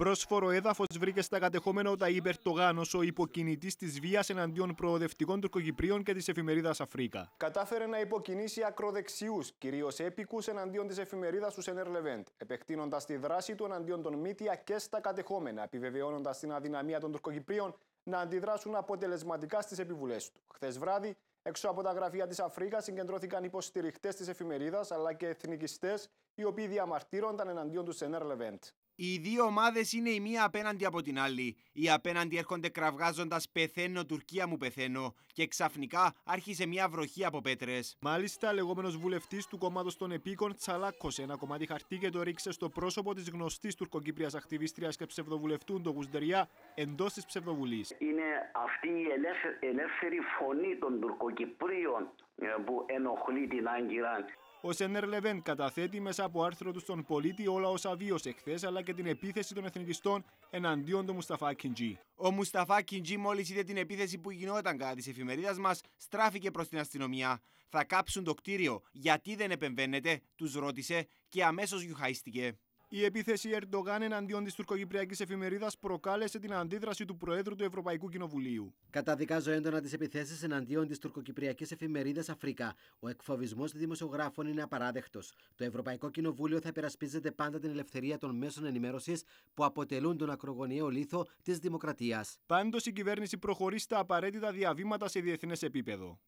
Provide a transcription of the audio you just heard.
Πρόσφορο έδαφος βρήκε στα κατεχόμενα ο Ταΐ ο υποκινητής της βίας εναντίον προοδευτικών Τουρκοκυπρίων και της εφημερίδας Αφρίκα. Κατάφερε να υποκινήσει ακροδεξιούς, κυρίως έπικους, εναντίον της εφημερίδας του Σενέρ Λεβέντ, επεκτείνοντας τη δράση του εναντίον των Μύτια και στα κατεχόμενα, επιβεβαιώνοντας την αδυναμία των Τουρκοκυπρίων να αντιδράσουν αποτελεσματικά στις επιβουλές του. Χθες βράδυ, έξω από τα γραφεία της Αφρίκα, συγκεντρώθηκαν υποστηριχτές της εφημερίδας αλλά και εθνικιστές, οι οποίοι διαμαρτύρονταν εναντίον του Σενέρ Λεβέντ. Οι δύο ομάδες είναι η μία απέναντι από την άλλη. Οι απέναντι έρχονται κραυγάζοντας Πεθαίνω, Τουρκία μου πεθαίνω. Και ξαφνικά άρχισε μια βροχή από πέτρες. Μάλιστα, λεγόμενος βουλευτής του κόμματος των Επίκων τσαλάκωσε ένα κομμάτι χαρτί και το ρίξε στο πρόσωπο της γνωστής τουρκοκύπριας ακτιβίστριας και ψευδοβουλευτού Ντογουσντεριά εντός της ψευδοβουλής. Είναι αυτή η ελεύθερη φωνή των Τουρκοκυπρίων ε, που ενοχλεί την Άγκυρα. Ο Σένερ Λεβέν καταθέτει μέσα από άρθρο του στον πολίτη όλα όσα βίωσε χθες αλλά και την επίθεση των εθνικιστών εναντίον του Μουσταφά Κιντζή. Ο Μουσταφά Κιντζή, μόλις είδε την επίθεση που γινόταν κατά της εφημερίδας μας, στράφηκε προς την αστυνομία. Θα κάψουν το κτίριο, γιατί δεν επεμβαίνετε, τους ρώτησε και αμέσως γιουχαίστηκε. Η επίθεση Ερντογάν εναντίον της τουρκοκυπριακής εφημερίδας προκάλεσε την αντίδραση του Προέδρου του Ευρωπαϊκού Κοινοβουλίου. Καταδικάζω έντονα τις επιθέσεις εναντίον της τουρκοκυπριακής εφημερίδας Αφρικά. Ο εκφοβισμός δημοσιογράφων είναι απαράδεκτος. Το Ευρωπαϊκό Κοινοβούλιο θα υπερασπίζεται πάντα την ελευθερία των μέσων ενημέρωσης που αποτελούν τον ακρογωνιαίο λίθο της δημοκρατίας. Πάντως η κυβέρνηση προχωρεί στα απαραίτητα διαβήματα σε διεθνές επίπεδο.